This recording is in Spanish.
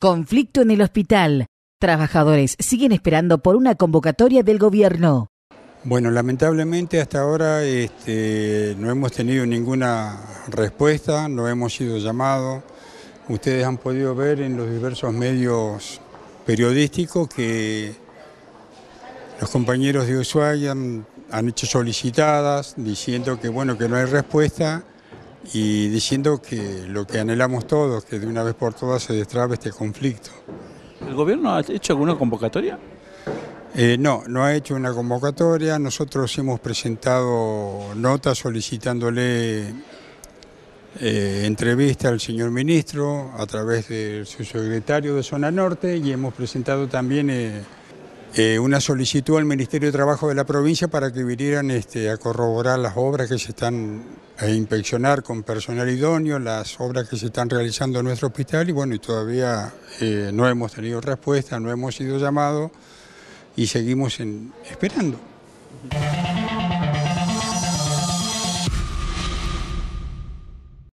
Conflicto en el hospital. Trabajadores siguen esperando por una convocatoria del gobierno. Bueno, lamentablemente hasta ahora este, no hemos tenido ninguna respuesta, no hemos sido llamados. Ustedes han podido ver en los diversos medios periodísticos que los compañeros de Ushuaia han, hecho solicitadas diciendo que bueno que no hay respuesta y diciendo que lo que anhelamos todos, que de una vez por todas se destrabe este conflicto. ¿El gobierno ha hecho alguna convocatoria? Eh, no, no ha hecho una convocatoria. Nosotros hemos presentado notas solicitándole eh, entrevista al señor ministro a través del su secretario de Zona Norte y hemos presentado también... Eh, eh, una solicitud al Ministerio de Trabajo de la provincia para que vinieran este, a corroborar las obras que se están a inspeccionar con personal idóneo, las obras que se están realizando en nuestro hospital y bueno, y todavía eh, no hemos tenido respuesta, no hemos sido llamados y seguimos esperando.